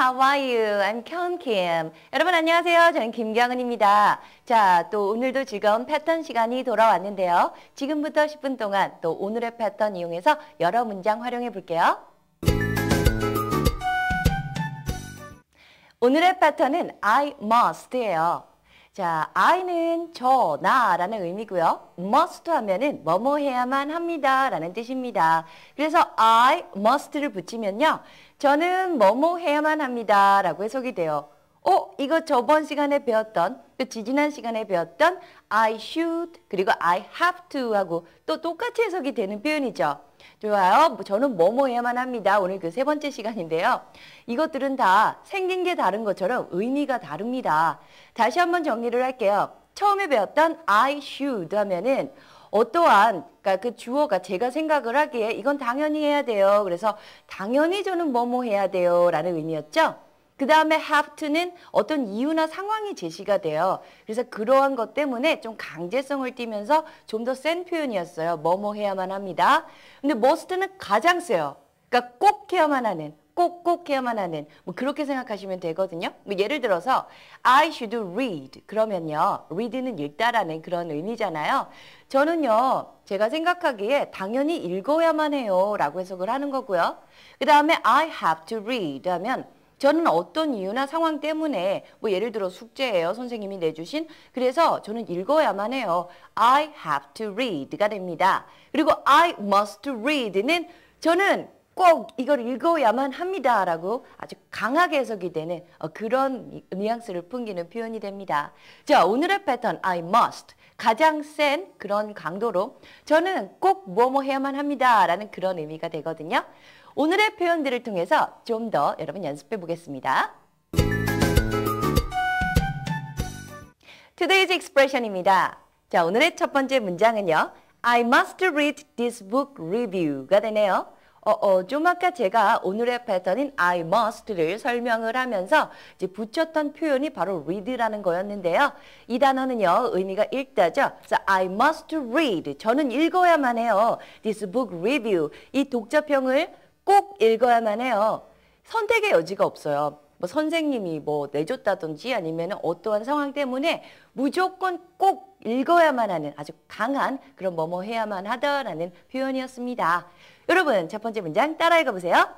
how are you? I'm k y u Kim. 여러분 안녕하세요. 저는 김경은입니다. 자, 또 오늘도 즐거운 패턴 시간이 돌아왔는데요. 지금부터 10분 동안 또 오늘의 패턴 이용해서 여러 문장 활용해 볼게요. 오늘의 패턴은 I must예요. 자, I는 저, 나라는 의미고요. must 하면은 뭐뭐 해야만 합니다라는 뜻입니다. 그래서 I must를 붙이면요. 저는 뭐뭐 해야만 합니다. 라고 해석이 돼요. 어? 이거 저번 시간에 배웠던, 그 지지난 시간에 배웠던 I should 그리고 I have to 하고 또 똑같이 해석이 되는 표현이죠. 좋아요. 저는 뭐뭐 해야만 합니다. 오늘 그 세 번째 시간인데요. 이것들은 다 생긴 게 다른 것처럼 의미가 다릅니다. 다시 한번 정리를 할게요. 처음에 배웠던 I should 하면은 어떠한 그러니까 그 주어가 제가 생각을 하기에 이건 당연히 해야 돼요. 그래서 당연히 저는 뭐뭐 해야 돼요 라는 의미였죠. 그 다음에 have to는 어떤 이유나 상황이 제시가 돼요. 그래서 그러한 것 때문에 좀 강제성을 띠면서 좀 더 센 표현이었어요. 뭐뭐 해야만 합니다. 근데 must는 가장 세요. 그러니까 꼭 해야만 하는 꼭꼭 해야만 하는 뭐 그렇게 생각하시면 되거든요. 뭐 예를 들어서 I should read 그러면요. read는 읽다라는 그런 의미잖아요. 저는요. 제가 생각하기에 당연히 읽어야만 해요 라고 해석을 하는 거고요. 그 다음에 I have to read 하면 저는 어떤 이유나 상황 때문에 뭐 예를 들어 숙제예요. 선생님이 내주신 그래서 저는 읽어야만 해요. I have to read가 됩니다. 그리고 I must read는 저는 꼭 이걸 읽어야만 합니다라고 아주 강하게 해석이 되는 어, 그런 뉘앙스를 풍기는 표현이 됩니다. 자, 오늘의 패턴 I must 가장 센 그런 강도로 저는 꼭 뭐뭐 뭐 해야만 합니다라는 그런 의미가 되거든요. 오늘의 표현들을 통해서 좀 더 여러분 연습해 보겠습니다. Today's expression입니다. 자, 오늘의 첫 번째 문장은요. I must read this book review가 되네요. 어, 어, 좀 아까 제가 오늘의 패턴인 I must를 설명을 하면서 이제 붙였던 표현이 바로 read라는 거였는데요. 이 단어는요, 의미가 읽다죠. 그래서 I must read. 저는 읽어야만 해요. This book review. 이 독자평을 꼭 읽어야만 해요. 선택의 여지가 없어요. 뭐 선생님이 뭐 내줬다든지 아니면 어떠한 상황 때문에 무조건 꼭 읽어야만 하는 아주 강한 그런 뭐뭐 해야만 하다라는 표현이었습니다. 여러분 첫 번째 문장 따라 읽어보세요.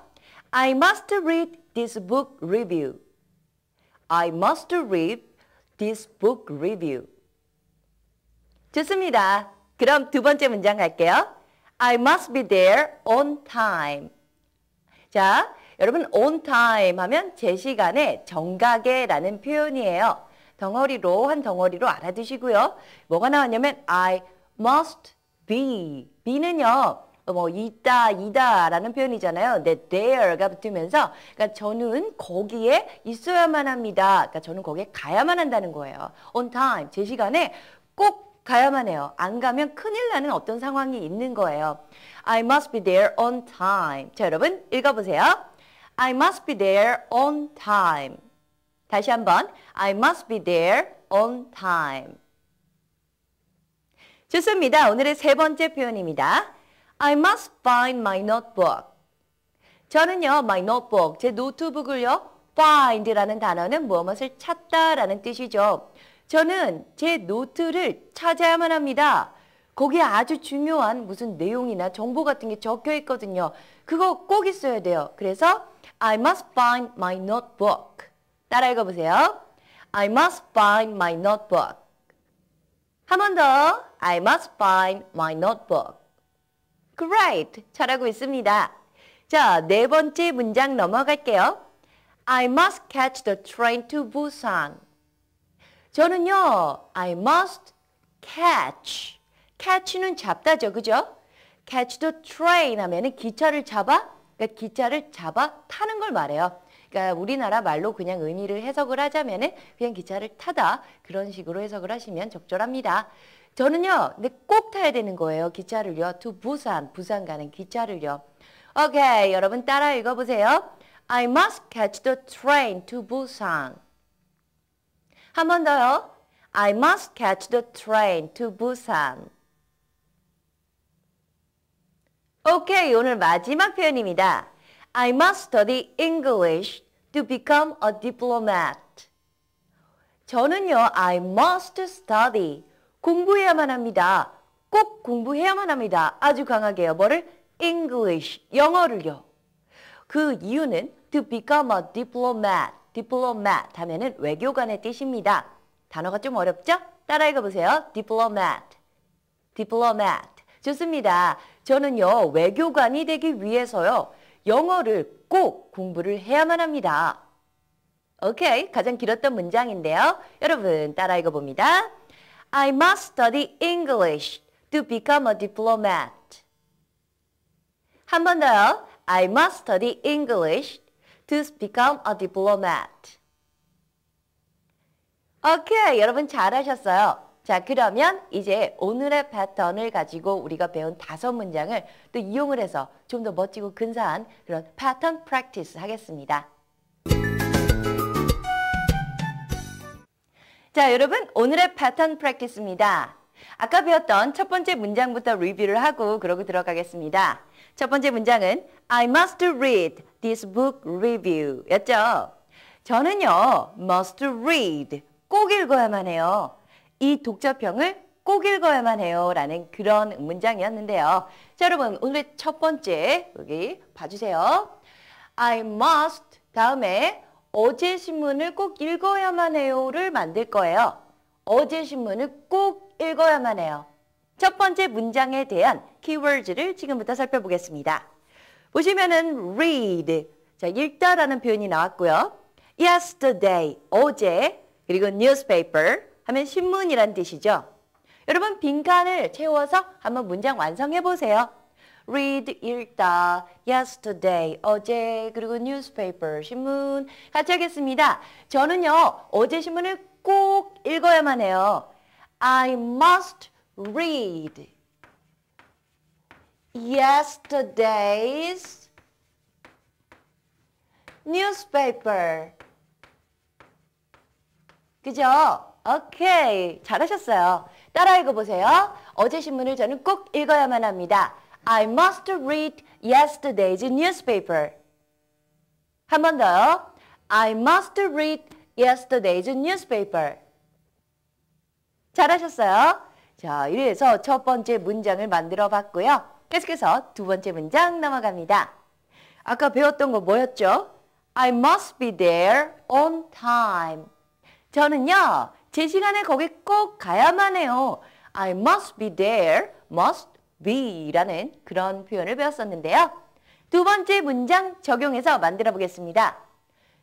I must read this book review. I must read this book review. 좋습니다. 그럼 두 번째 문장 갈게요. I must be there on time. 자, 여러분 on time 하면 제 시간에 정각에 라는 표현이에요. 덩어리로 한 덩어리로 알아두시고요. 뭐가 나왔냐면 I must be. be는요. 뭐 있다 이다라는 표현이잖아요. 근데 네, there가 붙으면서 그러니까 저는 거기에 있어야만 합니다. 그러니까 저는 거기에 가야만 한다는 거예요. on time 제 시간에 꼭 가야만 해요. 안 가면 큰일 나는 어떤 상황이 있는 거예요. I must be there on time. 자 여러분 읽어보세요. I must be there on time. 다시 한번 I must be there on time. 좋습니다. 오늘의 세 번째 표현입니다. I must find my notebook. 저는요, my notebook, 제 노트북을요, find라는 단어는 무엇을 찾다라는 뜻이죠. 저는 제 노트를 찾아야만 합니다. 거기에 아주 중요한 무슨 내용이나 정보 같은 게 적혀 있거든요. 그거 꼭 있어야 돼요. 그래서 I must find my notebook. 따라 읽어보세요. I must find my notebook. 한 번 더. I must find my notebook. Great. 잘하고 있습니다. 자, 네 번째 문장 넘어갈게요. I must catch the train to Busan. 저는요, I must catch. catch는 잡다죠, 그죠? catch the train 하면은 기차를 잡아, 그러니까 기차를 잡아 타는 걸 말해요. 그러니까 우리나라 말로 그냥 의미를 해석을 하자면은 그냥 기차를 타다 그런 식으로 해석을 하시면 적절합니다. 저는요, 꼭 타야 되는 거예요. 기차를요. To 부산, 부산 가는 기차를요. 오케이, 여러분 따라 읽어보세요. I must catch the train to Busan. 한 번 더요. I must catch the train to Busan. 오케이, 오늘 마지막 표현입니다. I must study English to become a diplomat. 저는요, I must study 공부해야만 합니다. 꼭 공부해야만 합니다. 아주 강하게요. 뭐를? English, 영어를요. 그 이유는 to become a diplomat, diplomat 하면은 외교관의 뜻입니다. 단어가 좀 어렵죠? 따라 읽어보세요. diplomat, diplomat. 좋습니다. 저는요, 외교관이 되기 위해서요, 영어를 꼭 공부를 해야만 합니다. 오케이, 가장 길었던 문장인데요. 여러분 따라 읽어봅니다. I must study English to become a diplomat. 한 번 더요. I must study English to become a diplomat. 오케이, 여러분 잘하셨어요. 자, 그러면 이제 오늘의 패턴을 가지고 우리가 배운 다섯 문장을 또 이용을 해서 좀 더 멋지고 근사한 그런 패턴 프랙티스 하겠습니다. 자, 여러분 오늘의 패턴 프랙티스입니다. 아까 배웠던 첫 번째 문장부터 리뷰를 하고 그러고 들어가겠습니다. 첫 번째 문장은 I must read this book review 였죠. 저는요, must read, 꼭 읽어야만 해요. 이 독자평을 꼭 읽어야만 해요. 라는 그런 문장이었는데요. 자, 여러분, 오늘의 첫 번째, 여기 봐주세요. I must 다음에 어제 신문을 꼭 읽어야만 해요를 만들 거예요. 어제 신문을 꼭 읽어야만 해요. 첫 번째 문장에 대한 키워드를 지금부터 살펴보겠습니다. 보시면은 read, 자 읽다라는 표현이 나왔고요. yesterday, 어제, 그리고 newspaper 하면 신문이란 뜻이죠. 여러분 빈칸을 채워서 한번 문장 완성해 보세요. read 읽다, yesterday 어제 그리고 newspaper 신문 같이 하겠습니다. 저는요 어제 신문을 꼭 읽어야만 해요. I must read yesterday's newspaper. 그죠? 오케이. 잘하셨어요. 따라 읽어보세요. 어제 신문을 저는 꼭 읽어야만 합니다. I must read yesterday's newspaper. 한 번 더요. I must read yesterday's newspaper. 잘하셨어요? 자, 이래서 첫 번째 문장을 만들어 봤고요. 계속해서 두 번째 문장 넘어갑니다. 아까 배웠던 거 뭐였죠? I must be there on time. 저는요, 제 시간에 거기 꼭 가야만 해요. I must be there, must be라는 그런 표현을 배웠었는데요. 두 번째 문장 적용해서 만들어 보겠습니다.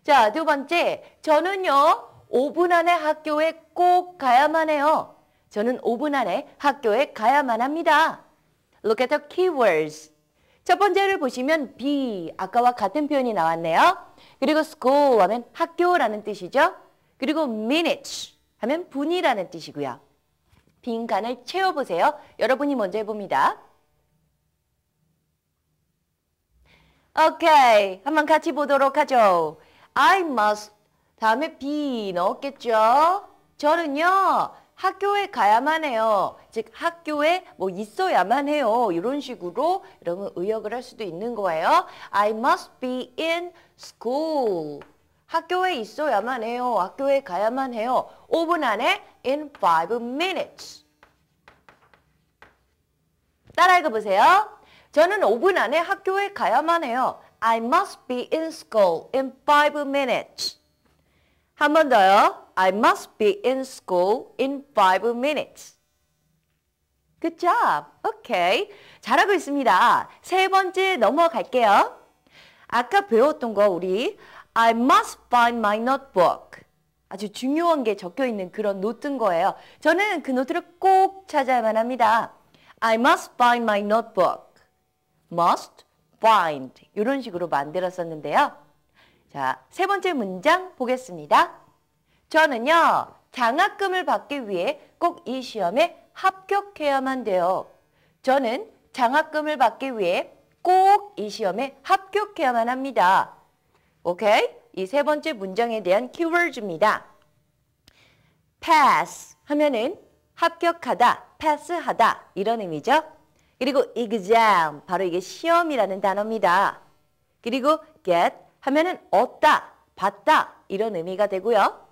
자, 두 번째. 저는요, 5분 안에 학교에 꼭 가야만 해요. 저는 5분 안에 학교에 가야만 합니다. Look at the keywords. 첫 번째를 보시면 be, 아까와 같은 표현이 나왔네요. 그리고 school 하면 학교라는 뜻이죠. 그리고 minutes 하면 분이라는 뜻이고요. 빈칸을 채워보세요. 여러분이 먼저 해봅니다. 오케이. 한번 같이 보도록 하죠. I must 다음에 be 넣었겠죠? 저는요. 학교에 가야만 해요. 즉 학교에 뭐 있어야만 해요. 이런 식으로 여러분 의역을 할 수도 있는 거예요. I must be in school. 학교에 있어야만 해요. 학교에 가야만 해요. 5분 안에 in five minutes. 따라 읽어보세요. 저는 5분 안에 학교에 가야만 해요. I must be in school in five minutes. 한 번 더요. I must be in school in five minutes. Good job. Okay. 잘하고 있습니다. 세 번째 넘어갈게요. 아까 배웠던 거 우리 I must find my notebook. 아주 중요한 게 적혀 있는 그런 노트인 거예요. 저는 그 노트를 꼭 찾아야만 합니다. I must find my notebook. must find. 이런 식으로 만들었었는데요. 자, 세 번째 문장 보겠습니다. 저는요, 장학금을 받기 위해 꼭 이 시험에 합격해야만 돼요. 저는 장학금을 받기 위해 꼭 이 시험에 합격해야만 합니다. 오케이? 이세 번째 문장에 대한 키워드입니다. pass 하면은 합격하다, 패스하다 이런 의미죠. 그리고 exam 바로 이게 시험이라는 단어입니다. 그리고 get 하면은 얻다, 받다 이런 의미가 되고요.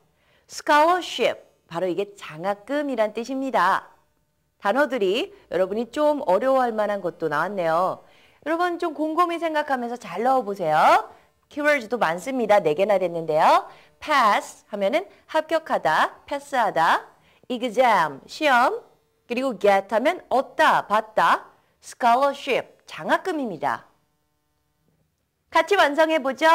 scholarship 바로 이게 장학금이란 뜻입니다. 단어들이 여러분이 좀 어려워할 만한 것도 나왔네요. 여러분 좀 곰곰이 생각하면서 잘 넣어보세요. 키워드도 많습니다. 네개나 됐는데요. pass 하면은 합격하다, 패스하다, exam, 시험, 그리고 get 하면 얻다, 받다, scholarship, 장학금입니다. 같이 완성해보죠.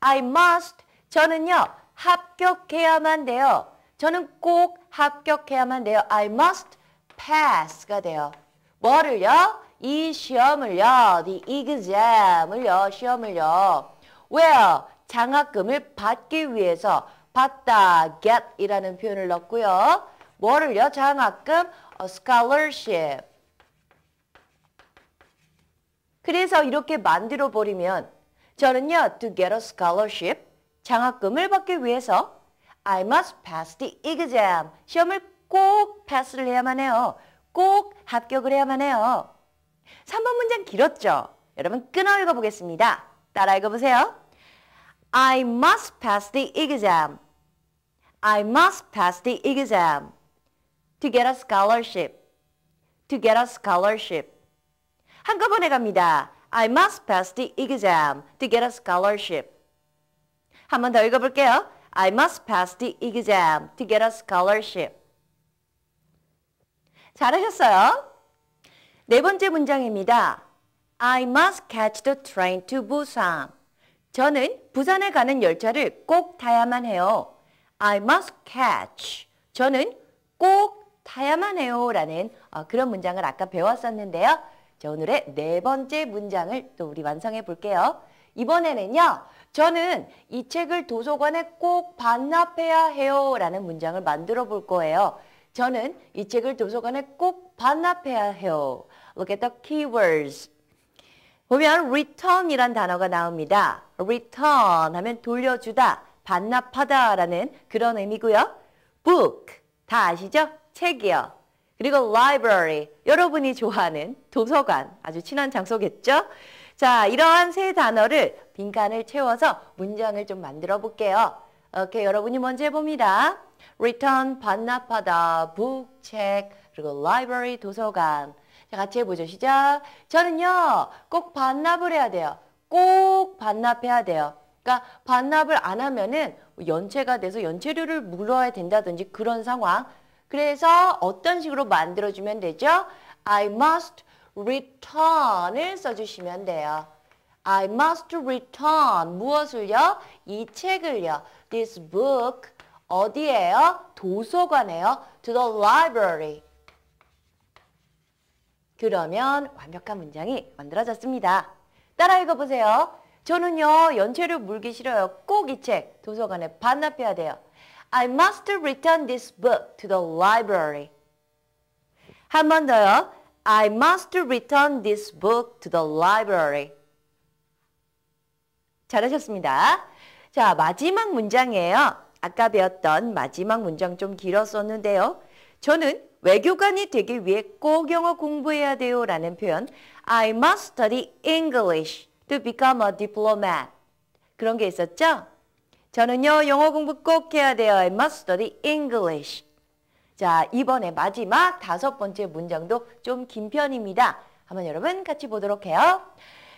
I must, 저는요, 합격해야만 돼요. 저는 꼭 합격해야만 돼요. I must pass가 돼요. 뭐를요? 이 시험을요, the exam을요, 시험을요. Well, 장학금을 받기 위해서 받다, get이라는 표현을 넣고요 뭐를요? 장학금, scholarship. 그래서 이렇게 만들어 버리면 저는요, to get a scholarship, 장학금을 받기 위해서 I must pass the exam, 시험을 꼭 패스를 해야만 해요. 꼭 합격을 해야만 해요. 3번 문장 길었죠? 여러분 끊어 읽어보겠습니다. 따라 읽어보세요. I must pass the exam. I must pass the exam to get a scholarship. to get a scholarship. 한꺼번에 갑니다. I must pass the exam to get a scholarship. 한 번 더 읽어볼게요. I must pass the exam to get a scholarship. 잘하셨어요. 네 번째 문장입니다. I must catch the train to Busan. 저는 부산에 가는 열차를 꼭 타야만 해요. I must catch. 저는 꼭 타야만 해요. 라는 어, 그런 문장을 아까 배웠었는데요. 자, 오늘의 네 번째 문장을 또 우리 완성해 볼게요. 이번에는요. 저는 이 책을 도서관에 꼭 반납해야 해요. 라는 문장을 만들어 볼 거예요. 저는 이 책을 도서관에 꼭 반납해야 해요. Look at the keywords 보면 return이란 단어가 나옵니다. return 하면 돌려주다, 반납하다라는 그런 의미고요. book 다 아시죠? 책이요. 그리고 library 여러분이 좋아하는 도서관 아주 친한 장소겠죠? 자 이러한 세 단어를 빈칸을 채워서 문장을 좀 만들어 볼게요. 오케이 여러분이 먼저 해봅니다. return 반납하다, book 책 그리고 library 도서관 자, 같이 해보죠. 시작. 저는요, 꼭 반납을 해야 돼요. 꼭 반납해야 돼요. 그러니까 반납을 안 하면은 뭐 연체가 돼서 연체료를 물어야 된다든지 그런 상황. 그래서 어떤 식으로 만들어주면 되죠? I must return을 써주시면 돼요. I must return. 무엇을요? 이 책을요. This book. 어디에요? 도서관에요. To the library. 그러면 완벽한 문장이 만들어졌습니다. 따라 읽어보세요. 저는요 연체를 물기 싫어요. 꼭 이 책 도서관에 반납해야 돼요. I must return this book to the library. 한 번 더요. I must return this book to the library. 잘하셨습니다. 자, 마지막 문장이에요. 아까 배웠던 마지막 문장 좀 길었었는데요. 저는 외교관이 되기 위해 꼭 영어 공부해야 돼요 라는 표현 I must study English to become a diplomat 그런 게 있었죠? 저는요 영어 공부 꼭 해야 돼요 I must study English 자 이번에 마지막 다섯 번째 문장도 좀 긴 편입니다 한번 여러분 같이 보도록 해요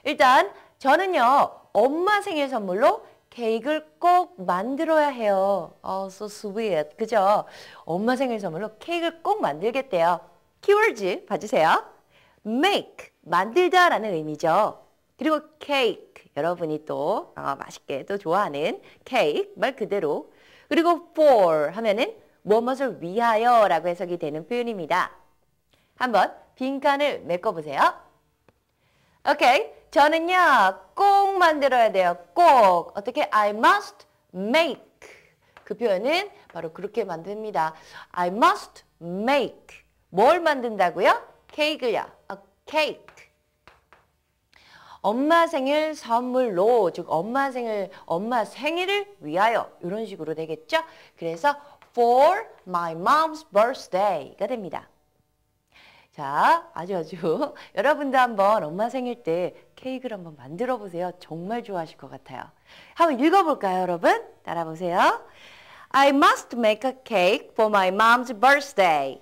일단 저는요 엄마 생일 선물로 케이크를 꼭 만들어야 해요. 어, oh, so sweet. 그죠? 엄마 생일 선물로 케이크를 꼭 만들겠대요. 키워즈 봐주세요. make, 만들다 라는 의미죠. 그리고 케이크, 여러분이 또 어, 맛있게 또 좋아하는 케이크, 말 그대로. 그리고 for 하면은 무엇을 위하여 라고 해석이 되는 표현입니다. 한번 빈칸을 메꿔보세요. 오케이. Okay. 저는요, 꼭 만들어야 돼요. 꼭. 어떻게? I must make. 그 표현은 바로 그렇게 만듭니다. I must make. 뭘 만든다고요? 케이크요. A 어, cake. 엄마 생일 선물로 즉 엄마 생일 엄마 생일을 위하여 이런 식으로 되겠죠? 그래서 for my mom's birthday가 됩니다. 자, 아주 아주 여러분도 한번 엄마 생일 때 케이크를 한번 만들어 보세요. 정말 좋아하실 것 같아요. 한번 읽어볼까요, 여러분? 따라 보세요. I must make a cake for my mom's birthday.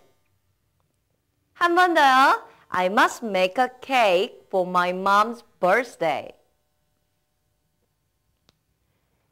한 번 더요. I must make a cake for my mom's birthday.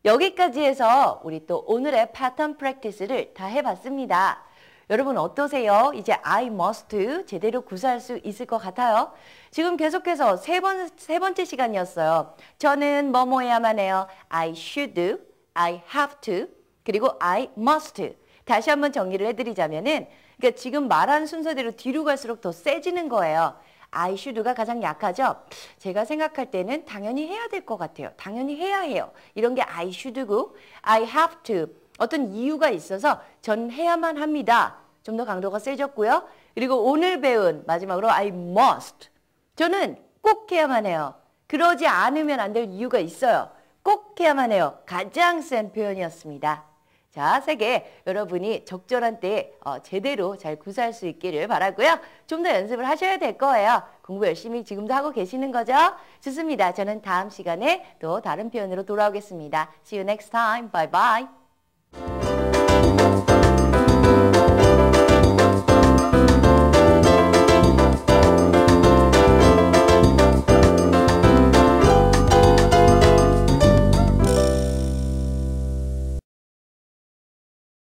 여기까지 해서 우리 또 오늘의 패턴 프랙티스를 다 해봤습니다. 여러분 어떠세요? 이제 I must 제대로 구사할 수 있을 것 같아요. 지금 계속해서 세, 번, 세 번째 시간이었어요. 저는 뭐뭐 해야만 해요. I should, I have to, 그리고 I must. 다시 한번 정리를 해드리자면은 그러니까 지금 말한 순서대로 뒤로 갈수록 더 세지는 거예요. I should가 가장 약하죠. 제가 생각할 때는 당연히 해야 될 것 같아요. 당연히 해야 해요. 이런 게 I should고 I have to 어떤 이유가 있어서 전해야만 합니다. 좀 더 강도가 세졌고요. 그리고 오늘 배운 마지막으로 I must. 저는 꼭 해야만 해요. 그러지 않으면 안 될 이유가 있어요. 꼭 해야만 해요. 가장 센 표현이었습니다. 자, 세 개 여러분이 적절한 때에 어, 제대로 잘 구사할 수 있기를 바라고요. 좀 더 연습을 하셔야 될 거예요. 공부 열심히 지금도 하고 계시는 거죠? 좋습니다. 저는 다음 시간에 또 다른 표현으로 돌아오겠습니다. See you next time. Bye bye.